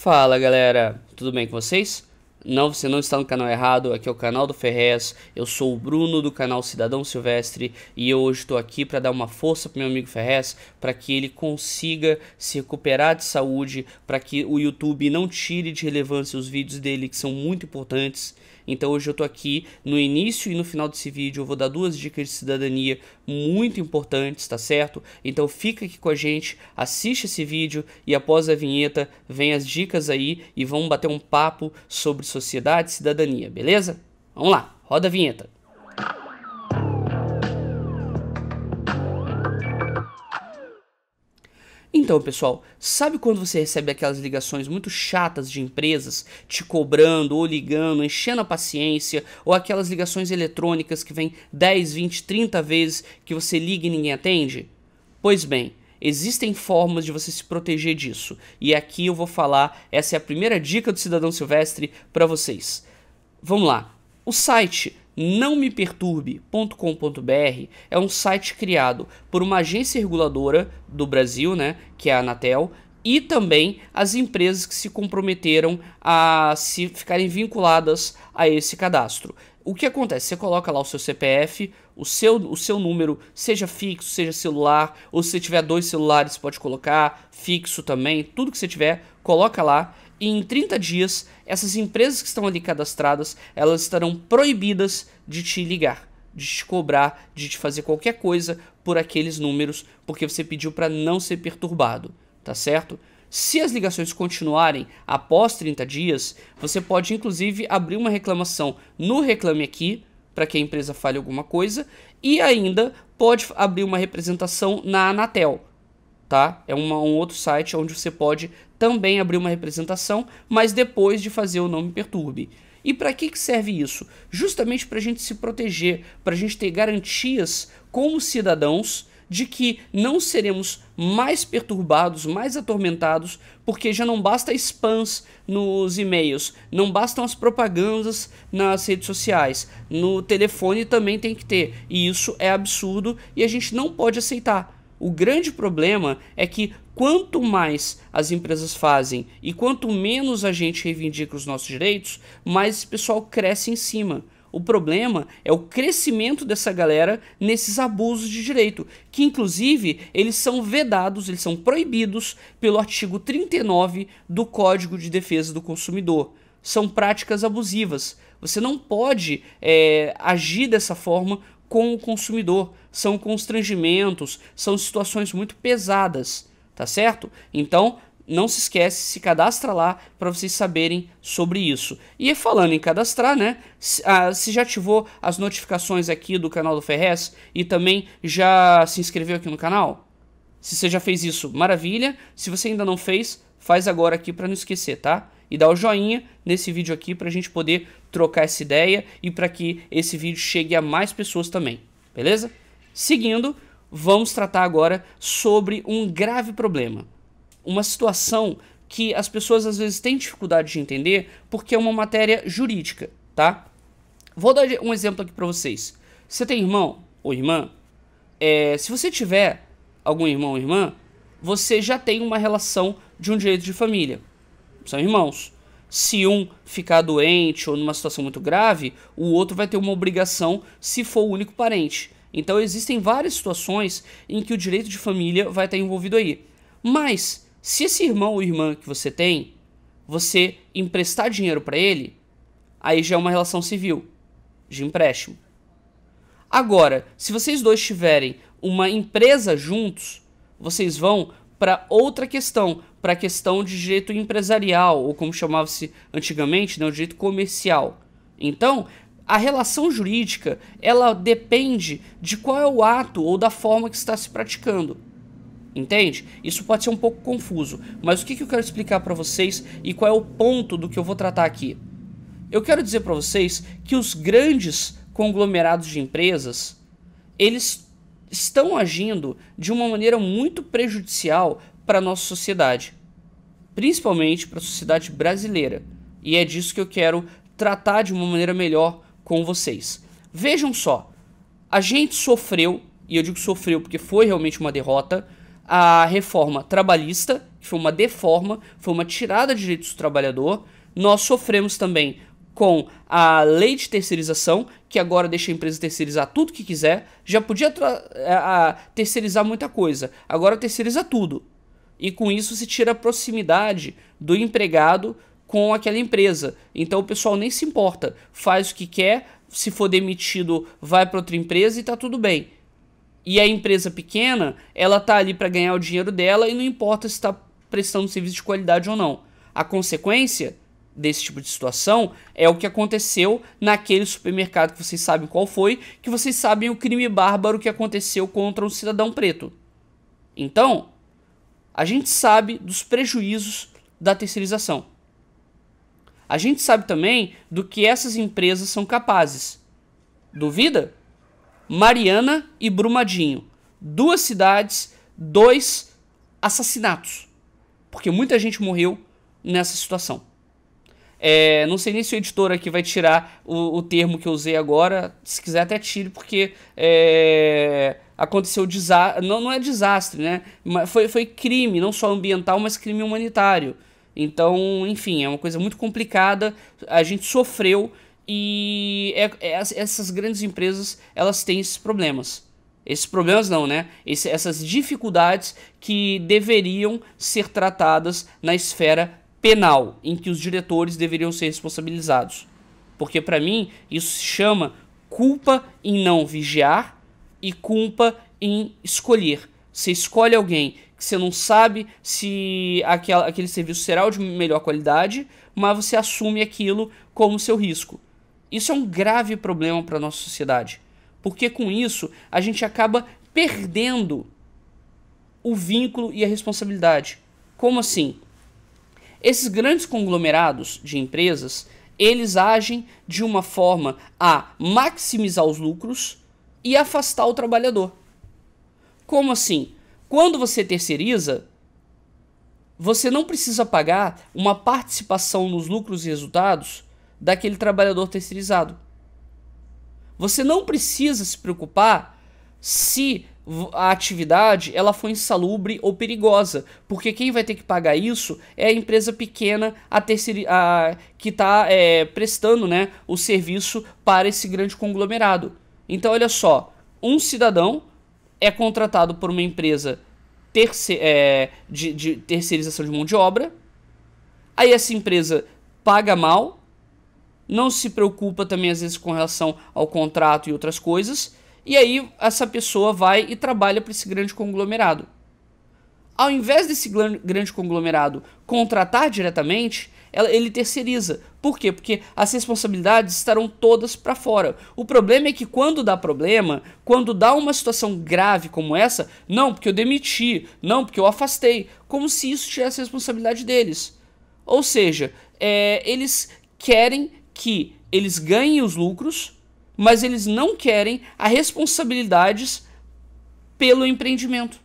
Fala galera, tudo bem com vocês? Não, você não está no canal errado, aqui é o canal do Ferrez, eu sou o Bruno do canal Cidadão Silvestre e eu hoje estou aqui para dar uma força para meu amigo Ferrez para que ele consiga se recuperar de saúde, para que o YouTube não tire de relevância os vídeos dele que são muito importantes então hoje eu estou aqui no início e no final desse vídeo, eu vou dar duas dicas de cidadania muito importantes, tá certo? Então fica aqui com a gente, assiste esse vídeo e após a vinheta vem as dicas aí e vamos bater um papo sobre sociedade e cidadania, beleza? Vamos lá, roda a vinheta. Então, pessoal, sabe quando você recebe aquelas ligações muito chatas de empresas te cobrando ou ligando, enchendo a paciência, ou aquelas ligações eletrônicas que vêm 10, 20, 30 vezes que você liga e ninguém atende? Pois bem, Existem formas de você se proteger disso. E aqui eu vou falar, essa é a primeira dica do Cidadão Silvestre para vocês. Vamos lá. O site não me perturbe.com.br é um site criado por uma agência reguladora do Brasil, né, que é a Anatel, e também as empresas que se comprometeram a se ficarem vinculadas a esse cadastro. O que acontece? Você coloca lá o seu CPF, o seu, o seu número, seja fixo, seja celular, ou se você tiver dois celulares, pode colocar fixo também, tudo que você tiver, coloca lá e em 30 dias essas empresas que estão ali cadastradas, elas estarão proibidas de te ligar, de te cobrar, de te fazer qualquer coisa por aqueles números, porque você pediu para não ser perturbado, tá certo? Se as ligações continuarem após 30 dias, você pode inclusive abrir uma reclamação no Reclame Aqui, para que a empresa fale alguma coisa, e ainda pode abrir uma representação na Anatel tá? É uma, um outro site onde você pode também abrir uma representação, mas depois de fazer o Não Me Perturbe. E para que, que serve isso? Justamente para a gente se proteger, para a gente ter garantias como cidadãos de que não seremos mais perturbados, mais atormentados, porque já não basta spams nos e-mails, não bastam as propagandas nas redes sociais, no telefone também tem que ter. E isso é absurdo e a gente não pode aceitar. O grande problema é que quanto mais as empresas fazem e quanto menos a gente reivindica os nossos direitos, mais esse pessoal cresce em cima. O problema é o crescimento dessa galera nesses abusos de direito, que inclusive eles são vedados, eles são proibidos pelo artigo 39 do Código de Defesa do Consumidor. São práticas abusivas. Você não pode é, agir dessa forma com o consumidor. São constrangimentos, são situações muito pesadas, tá certo? Então, não se esquece, se cadastra lá para vocês saberem sobre isso. E falando em cadastrar, né? Ah, se, já ativou as notificações aqui do canal do Ferrez e também já se inscreveu aqui no canal? Se você já fez isso, maravilha. Se você ainda não fez, faz agora aqui para não esquecer, tá? E dá o joinha nesse vídeo aqui para a gente poder trocar essa ideia e para que esse vídeo chegue a mais pessoas também, beleza? Seguindo, vamos tratar agora sobre um grave problema, uma situação que as pessoas às vezes têm dificuldade de entender porque é uma matéria jurídica, tá? Vou dar um exemplo aqui para vocês. Você tem irmão ou irmã? É, se você tiver algum irmão ou irmã, você já tem uma relação de um direito de família. São irmãos se um ficar doente ou numa situação muito grave, o outro vai ter uma obrigação se for o único parente. Então existem várias situações em que o direito de família vai estar envolvido aí. Mas se esse irmão ou irmã que você tem, você emprestar dinheiro para ele, aí já é uma relação civil de empréstimo. Agora, se vocês dois tiverem uma empresa juntos, vocês vão para outra questão, para a questão de direito empresarial, ou como chamava-se antigamente, né, o direito comercial. Então, a relação jurídica, ela depende de qual é o ato ou da forma que está se praticando. Entende? Isso pode ser um pouco confuso, mas o que, que eu quero explicar para vocês e qual é o ponto do que eu vou tratar aqui? Eu quero dizer para vocês que os grandes conglomerados de empresas, eles estão agindo de uma maneira muito prejudicial para a nossa sociedade, principalmente para a sociedade brasileira. E é disso que eu quero tratar de uma maneira melhor com vocês. Vejam só, a gente sofreu, e eu digo sofreu porque foi realmente uma derrota, a reforma trabalhista, que foi uma deforma, foi uma tirada de direitos do trabalhador. Nós sofremos também com a lei de terceirização, que agora deixa a empresa terceirizar tudo que quiser, já podia a, é, a, terceirizar muita coisa, agora terceiriza tudo. E com isso se tira a proximidade do empregado com aquela empresa. Então o pessoal nem se importa, faz o que quer, se for demitido, vai para outra empresa e está tudo bem. E a empresa pequena, ela tá ali para ganhar o dinheiro dela e não importa se está prestando serviço de qualidade ou não. A consequência desse tipo de situação é o que aconteceu naquele supermercado que vocês sabem qual foi, que vocês sabem o crime bárbaro que aconteceu contra um cidadão preto. Então, a gente sabe dos prejuízos da terceirização. A gente sabe também do que essas empresas são capazes. Duvida? Mariana e Brumadinho. Duas cidades, dois assassinatos. Porque muita gente morreu nessa situação. É, não sei nem se o editor aqui vai tirar o, o, termo que eu usei agora. Se quiser, até tire, porque é, aconteceu desastre. Não, não é desastre, né? Foi, foi crime, não só ambiental, mas crime humanitário. Então, enfim, é uma coisa muito complicada. A gente sofreu e é, é, essas grandes empresas elas têm esses problemas. Esses problemas não, né? Esse, essas dificuldades que deveriam ser tratadas na esfera penal em que os diretores deveriam ser responsabilizados. Porque para mim isso se chama culpa em não vigiar e culpa em escolher. Você escolhe alguém que você não sabe se aquela, aquele serviço será de melhor qualidade, mas você assume aquilo como seu risco. Isso é um grave problema para a nossa sociedade, porque com isso a gente acaba perdendo o vínculo e a responsabilidade. Como assim? Esses grandes conglomerados de empresas, eles agem de uma forma a maximizar os lucros e afastar o trabalhador. Como assim? Quando você terceiriza, você não precisa pagar uma participação nos lucros e resultados daquele trabalhador terceirizado. Você não precisa se preocupar se a atividade ela foi insalubre ou perigosa, porque quem vai ter que pagar isso é a empresa pequena a terceira a, que está é, prestando né, o serviço para esse grande conglomerado. Então, olha só, um cidadão é contratado por uma empresa terce, é, de, de terceirização de mão de obra, aí essa empresa paga mal, não se preocupa também às vezes com relação ao contrato e outras coisas, e aí essa pessoa vai e trabalha para esse grande conglomerado. Ao invés desse grande conglomerado contratar diretamente, ele terceiriza. Por quê? Porque as responsabilidades estarão todas para fora. O problema é que quando dá problema, quando dá uma situação grave como essa, não porque eu demiti, não porque eu afastei, como se isso tivesse responsabilidade deles. Ou seja, é, eles querem que eles ganhem os lucros mas eles não querem as responsabilidades pelo empreendimento.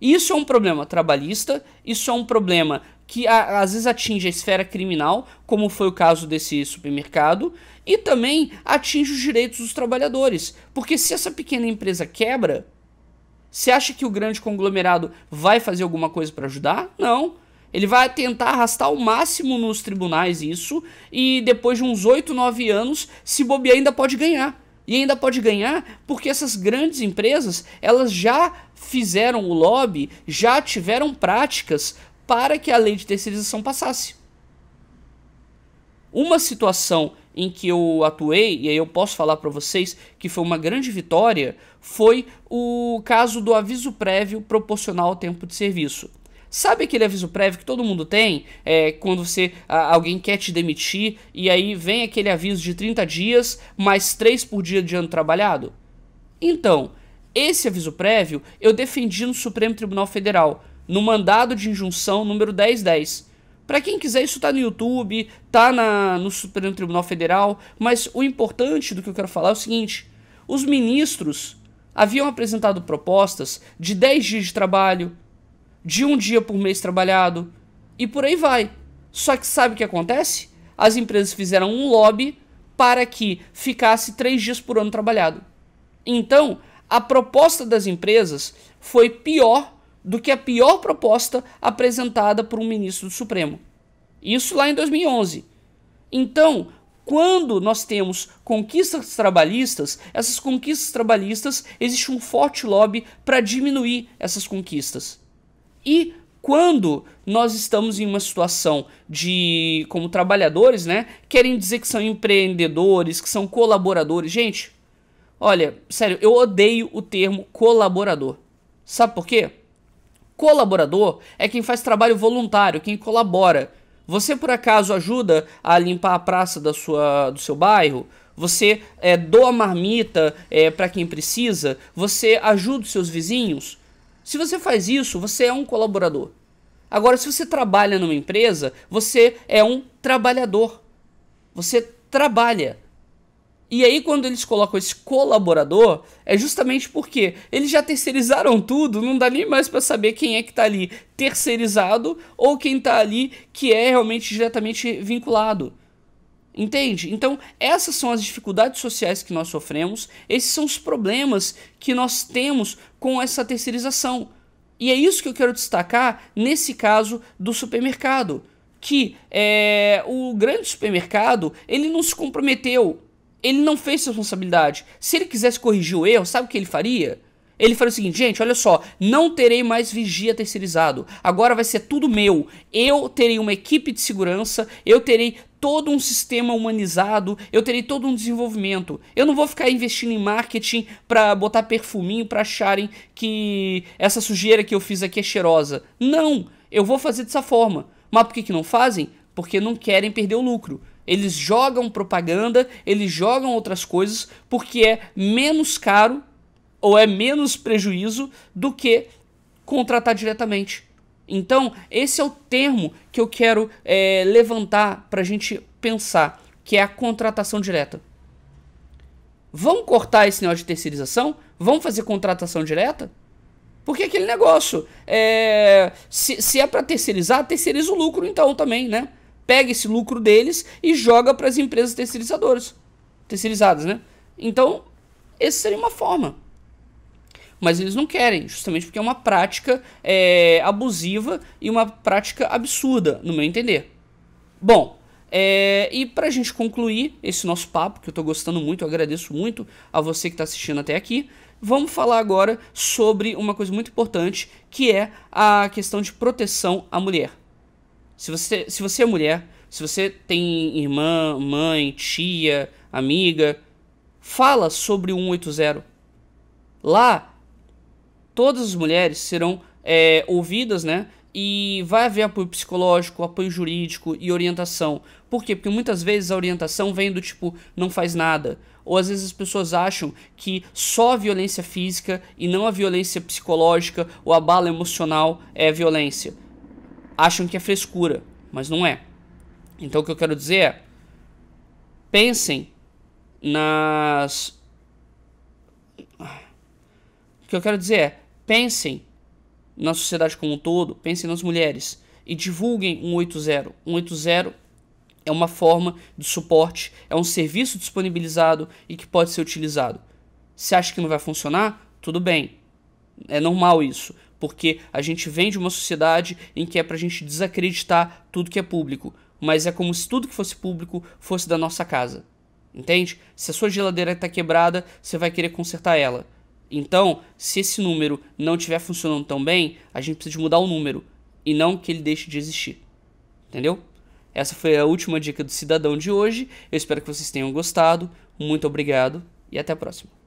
Isso é um problema trabalhista, isso é um problema que a, às vezes atinge a esfera criminal, como foi o caso desse supermercado, e também atinge os direitos dos trabalhadores. Porque se essa pequena empresa quebra, você acha que o grande conglomerado vai fazer alguma coisa para ajudar? Não. Ele vai tentar arrastar ao máximo nos tribunais isso, e depois de uns 8, 9 anos, se bobear, ainda pode ganhar. E ainda pode ganhar porque essas grandes empresas, elas já fizeram o lobby, já tiveram práticas para que a lei de terceirização passasse. Uma situação em que eu atuei, e aí eu posso falar para vocês que foi uma grande vitória, foi o caso do aviso prévio proporcional ao tempo de serviço. Sabe aquele aviso prévio que todo mundo tem? É, quando você a, alguém quer te demitir e aí vem aquele aviso de 30 dias mais 3 por dia de ano trabalhado? Então, esse aviso prévio eu defendi no Supremo Tribunal Federal, no mandado de injunção número 1010. Para quem quiser, isso tá no YouTube, tá na, no Supremo Tribunal Federal, mas o importante do que eu quero falar é o seguinte: os ministros haviam apresentado propostas de 10 dias de trabalho, de um dia por mês trabalhado e por aí vai. Só que sabe o que acontece? As empresas fizeram um lobby para que ficasse três dias por ano trabalhado. Então, a proposta das empresas foi pior do que a pior proposta apresentada por um ministro do Supremo. Isso lá em 2011. Então, quando nós temos conquistas trabalhistas, essas conquistas trabalhistas existe um forte lobby para diminuir essas conquistas. E quando nós estamos em uma situação de, como trabalhadores, né? Querem dizer que são empreendedores, que são colaboradores. Gente, olha, sério, eu odeio o termo colaborador. Sabe por quê? Colaborador é quem faz trabalho voluntário, quem colabora. Você por acaso ajuda a limpar a praça da sua, do seu bairro? Você é, doa marmita é, eh, para quem precisa? Você ajuda os seus vizinhos? Se você faz isso, você é um colaborador. Agora, se você trabalha numa empresa, você é um trabalhador. Você trabalha. E aí, quando eles colocam esse colaborador, é justamente porque eles já terceirizaram tudo, não dá nem mais para saber quem é que está ali terceirizado ou quem está ali que é realmente diretamente vinculado. Entende? Então, essas são as dificuldades sociais que nós sofremos, esses são os problemas que nós temos com essa terceirização. E é isso que eu quero destacar nesse caso do supermercado, que é, o grande supermercado, ele não se comprometeu, ele não fez responsabilidade. Se ele quisesse corrigir o erro, sabe o que ele faria? Ele falou o seguinte, gente, olha só, não terei mais vigia terceirizado. Agora vai ser tudo meu. Eu terei uma equipe de segurança, eu terei todo um sistema humanizado, eu terei todo um desenvolvimento. Eu não vou ficar investindo em marketing para botar perfuminho para acharem que essa sujeira que eu fiz aqui é cheirosa. Não, eu vou fazer dessa forma. Mas por que, que não fazem? Porque não querem perder o lucro. Eles jogam propaganda, eles jogam outras coisas porque é menos caro ou é menos prejuízo do que contratar diretamente. Então, esse é o termo que eu quero é, levantar para a gente pensar, que é a contratação direta. Vamos cortar esse negócio de terceirização? Vamos fazer contratação direta? Porque aquele negócio, é, se, se é para terceirizar, terceiriza o lucro então também, né? Pega esse lucro deles e joga para as empresas terceirizadoras, terceirizadas, né? Então, essa seria uma forma mas eles não querem, justamente porque é uma prática é, abusiva e uma prática absurda, no meu entender. Bom, é, e para a gente concluir esse nosso papo, que eu estou gostando muito, eu agradeço muito a você que está assistindo até aqui, vamos falar agora sobre uma coisa muito importante, que é a questão de proteção à mulher. Se você, se você é mulher, se você tem irmã, mãe, tia, amiga, fala sobre o 180. Lá todas as mulheres serão é, ouvidas, né? E vai haver apoio psicológico, apoio jurídico e orientação. Por quê? Porque muitas vezes a orientação vem do tipo, não faz nada. Ou às vezes as pessoas acham que só a violência física e não a violência psicológica ou a bala emocional é violência. Acham que é frescura, mas não é. Então o que eu quero dizer é: pensem nas. O que eu quero dizer é: Pensem na sociedade como um todo, pensem nas mulheres e divulguem um 80. Um 80 é uma forma de suporte, é um serviço disponibilizado e que pode ser utilizado. Se acha que não vai funcionar? Tudo bem. É normal isso, porque a gente vem de uma sociedade em que é pra gente desacreditar tudo que é público, mas é como se tudo que fosse público fosse da nossa casa. Entende? Se a sua geladeira está quebrada, você vai querer consertar ela. Então, se esse número não estiver funcionando tão bem, a gente precisa mudar o número e não que ele deixe de existir. Entendeu? Essa foi a última dica do cidadão de hoje. Eu espero que vocês tenham gostado. Muito obrigado e até a próxima.